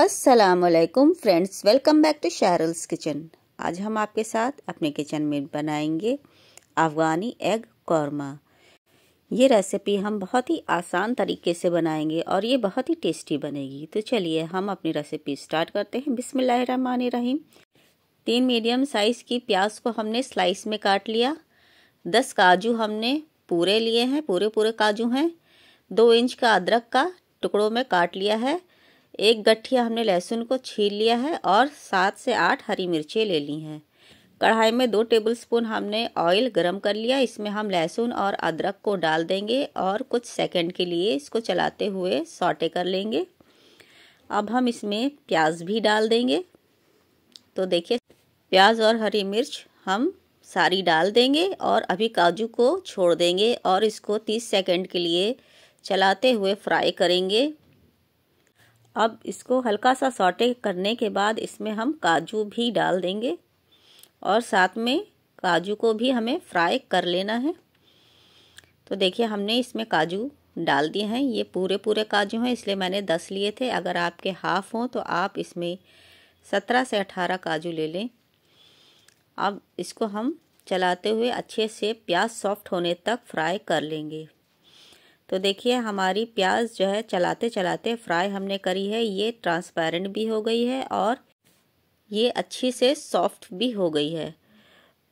असलकुम friends welcome back to शारल्स kitchen आज हम आपके साथ अपने किचन में बनाएंगे अफ़गानी एग कौरमा ये रेसिपी हम बहुत ही आसान तरीके से बनाएंगे और ये बहुत ही टेस्टी बनेगी तो चलिए हम अपनी रेसिपी स्टार्ट करते हैं बिसमीम तीन मीडियम साइज़ की प्याज को हमने स्लाइस में काट लिया दस काजू हमने पूरे लिए हैं पूरे पूरे काजू हैं दो इंच का अदरक का टुकड़ों में काट लिया है एक गठिया हमने लहसुन को छील लिया है और सात से आठ हरी मिर्चें ले ली हैं कढ़ाई में दो टेबलस्पून हमने ऑयल गरम कर लिया इसमें हम लहसुन और अदरक को डाल देंगे और कुछ सेकंड के लिए इसको चलाते हुए सॉटे कर लेंगे अब हम इसमें प्याज भी डाल देंगे तो देखिए प्याज और हरी मिर्च हम सारी डाल देंगे और अभी काजू को छोड़ देंगे और इसको 30 सेकंड के लिए चलाते हुए फ्राई करेंगे अब इसको हल्का सा सॉटे करने के बाद इसमें हम काजू भी डाल देंगे और साथ में काजू को भी हमें फ्राई कर लेना है तो देखिए हमने इसमें काजू डाल दिए हैं ये पूरे पूरे काजू हैं इसलिए मैंने दस लिए थे अगर आपके हाफ़ हों तो आप इसमें सत्रह से अठारह काजू ले लें अब इसको हम चलाते हुए अच्छे से प्याज सॉफ्ट होने तक फ्राई कर लेंगे तो देखिए हमारी प्याज जो है चलाते चलाते फ्राई हमने करी है ये ट्रांसपेरेंट भी हो गई है और ये अच्छी से सॉफ्ट भी हो गई है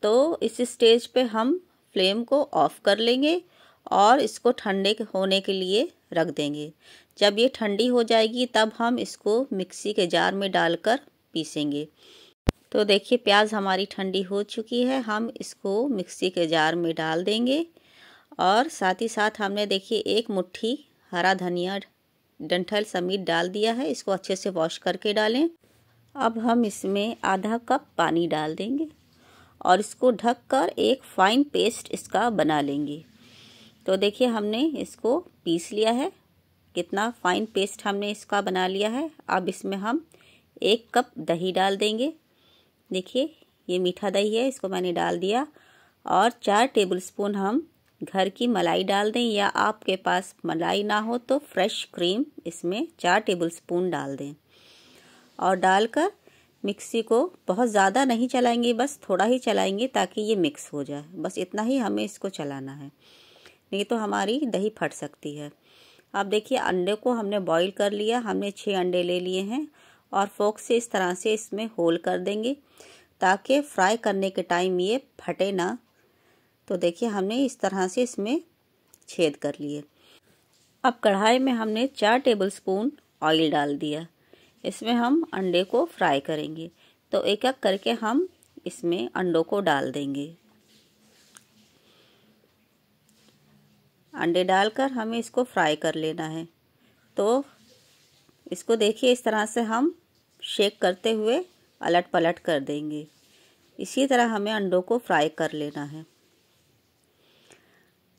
तो इस स्टेज पे हम फ्लेम को ऑफ़ कर लेंगे और इसको ठंडे होने के लिए रख देंगे जब ये ठंडी हो जाएगी तब हम इसको मिक्सी के जार में डालकर पीसेंगे तो देखिए प्याज हमारी ठंडी हो चुकी है हम इसको मिक्सी के जार में डाल देंगे और साथ ही साथ हमने देखिए एक मुट्ठी हरा धनिया डंठल समीट डाल दिया है इसको अच्छे से वॉश करके डालें अब हम इसमें आधा कप पानी डाल देंगे और इसको ढक कर एक फाइन पेस्ट इसका बना लेंगे तो देखिए हमने इसको पीस लिया है कितना फाइन पेस्ट हमने इसका बना लिया है अब इसमें हम एक कप दही डाल देंगे देखिए ये मीठा दही है इसको मैंने डाल दिया और चार टेबलस्पून हम घर की मलाई डाल दें या आपके पास मलाई ना हो तो फ्रेश क्रीम इसमें चार टेबल स्पून डाल दें और डालकर मिक्सी को बहुत ज़्यादा नहीं चलाएंगे बस थोड़ा ही चलाएंगे ताकि ये मिक्स हो जाए बस इतना ही हमें इसको चलाना है नहीं तो हमारी दही फट सकती है अब देखिए अंडे को हमने बॉईल कर लिया हमने छः अंडे ले लिए हैं और फोक से इस तरह से इसमें होल कर देंगे ताकि फ्राई करने के टाइम ये फटे ना तो देखिए हमने इस तरह से इसमें छेद कर लिए अब कढ़ाई में हमने चार टेबल स्पून ऑयल डाल दिया इसमें हम अंडे को फ्राई करेंगे तो एक एक करके हम इसमें अंडों को डाल देंगे अंडे डालकर हमें इसको फ्राई कर लेना है तो इसको देखिए इस तरह से हम शेक करते हुए अलट पलट कर देंगे इसी तरह हमें अंडों को फ्राई कर लेना है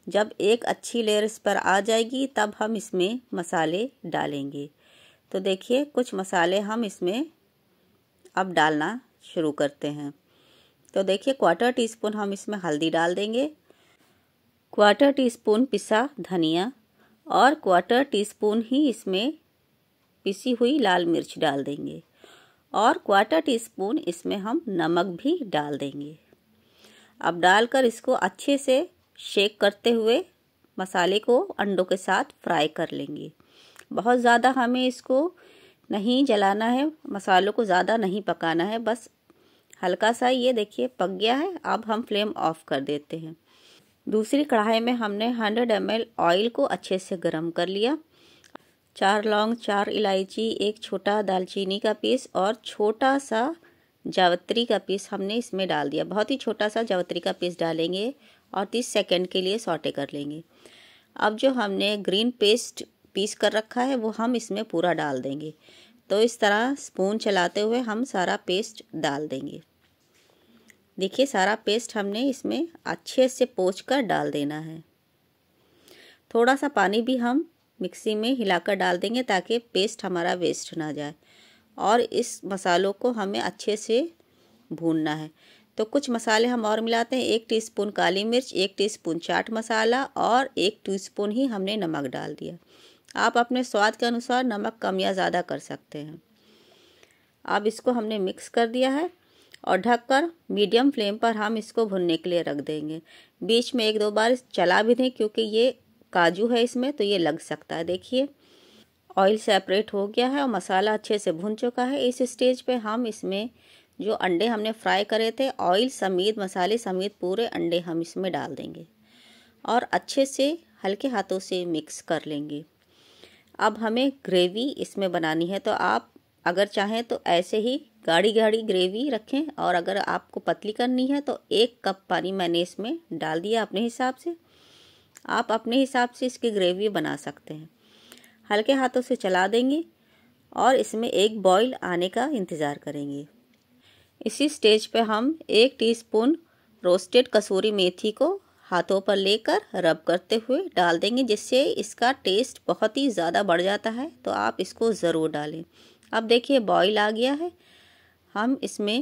जब एक अच्छी लेयर इस पर आ जाएगी तब हम इसमें मसाले डालेंगे तो देखिए कुछ मसाले हम इसमें अब डालना शुरू करते हैं तो देखिए क्वार्टर टी स्पून हम इसमें हल्दी डाल देंगे क्वार्टर टी स्पून पिसा धनिया और क्वार्टर टी स्पून ही इसमें पिसी हुई लाल मिर्च डाल देंगे और क्वार्टर टी स्पून इसमें हम नमक भी डाल देंगे अब डालकर इसको अच्छे से शेक करते हुए मसाले को अंडों के साथ फ्राई कर लेंगे बहुत ज़्यादा हमें इसको नहीं जलाना है मसालों को ज़्यादा नहीं पकाना है बस हल्का सा ये देखिए पक गया है अब हम फ्लेम ऑफ कर देते हैं दूसरी कढ़ाई में हमने 100 एम ऑयल को अच्छे से गर्म कर लिया चार लौंग चार इलायची एक छोटा दालचीनी का पीस और छोटा सा जावत्री का पीस हमने इसमें डाल दिया बहुत ही छोटा सा जावत्री का पीस डालेंगे और तीस सेकेंड के लिए सॉटे कर लेंगे अब जो हमने ग्रीन पेस्ट पीस कर रखा है वो हम इसमें पूरा डाल देंगे तो इस तरह स्पून चलाते हुए हम सारा पेस्ट डाल देंगे देखिए सारा पेस्ट हमने इसमें अच्छे से पोच कर डाल देना है थोड़ा सा पानी भी हम मिक्सी में हिलाकर डाल देंगे ताकि पेस्ट हमारा वेस्ट ना जाए और इस मसालों को हमें अच्छे से भूनना है तो कुछ मसाले हम और मिलाते हैं एक टीस्पून काली मिर्च एक टीस्पून चाट मसाला और एक टीस्पून ही हमने नमक डाल दिया आप अपने स्वाद के अनुसार नमक कम या ज़्यादा कर सकते हैं अब इसको हमने मिक्स कर दिया है और ढककर मीडियम फ्लेम पर हम इसको भुनने के लिए रख देंगे बीच में एक दो बार चला भी दें क्योंकि ये काजू है इसमें तो ये लग सकता है देखिए ऑयल सेपरेट हो गया है और मसाला अच्छे से भुन चुका है इस स्टेज पे हम इसमें जो अंडे हमने फ्राई करे थे ऑयल समेत मसाले समेत पूरे अंडे हम इसमें डाल देंगे और अच्छे से हल्के हाथों से मिक्स कर लेंगे अब हमें ग्रेवी इसमें बनानी है तो आप अगर चाहें तो ऐसे ही गाढ़ी गाढ़ी ग्रेवी रखें और अगर आपको पतली करनी है तो एक कप पानी मैंने इसमें डाल दिया अपने हिसाब से आप अपने हिसाब से इसकी ग्रेवी बना सकते हैं हल्के हाथों से चला देंगे और इसमें एक बॉईल आने का इंतज़ार करेंगे इसी स्टेज पे हम एक टीस्पून रोस्टेड कसूरी मेथी को हाथों पर लेकर रब करते हुए डाल देंगे जिससे इसका टेस्ट बहुत ही ज़्यादा बढ़ जाता है तो आप इसको ज़रूर डालें अब देखिए बॉईल आ गया है हम इसमें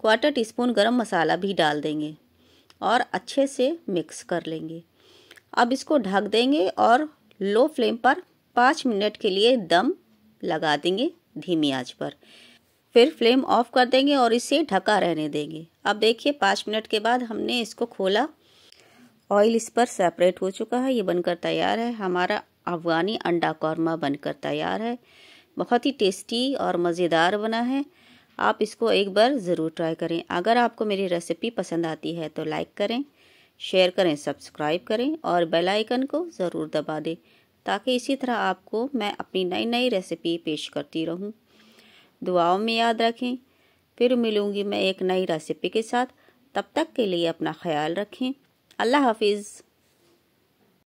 क्वार्टर टी स्पून गर्म मसाला भी डाल देंगे और अच्छे से मिक्स कर लेंगे अब इसको ढक देंगे और लो फ्लेम पर पाँच मिनट के लिए दम लगा देंगे धीमी आंच पर फिर फ्लेम ऑफ कर देंगे और इसे ढका रहने देंगे अब देखिए पाँच मिनट के बाद हमने इसको खोला ऑयल इस पर सेपरेट हो चुका है ये बनकर तैयार है हमारा अफगानी अंडा कौरमा बनकर तैयार है बहुत ही टेस्टी और मज़ेदार बना है आप इसको एक बार ज़रूर ट्राई करें अगर आपको मेरी रेसिपी पसंद आती है तो लाइक करें शेयर करें सब्सक्राइब करें और बेल आइकन को ज़रूर दबा दें ताकि इसी तरह आपको मैं अपनी नई नई रेसिपी पेश करती रहूं दुआओं में याद रखें फिर मिलूंगी मैं एक नई रेसिपी के साथ तब तक के लिए अपना ख्याल रखें अल्लाह हाफिज़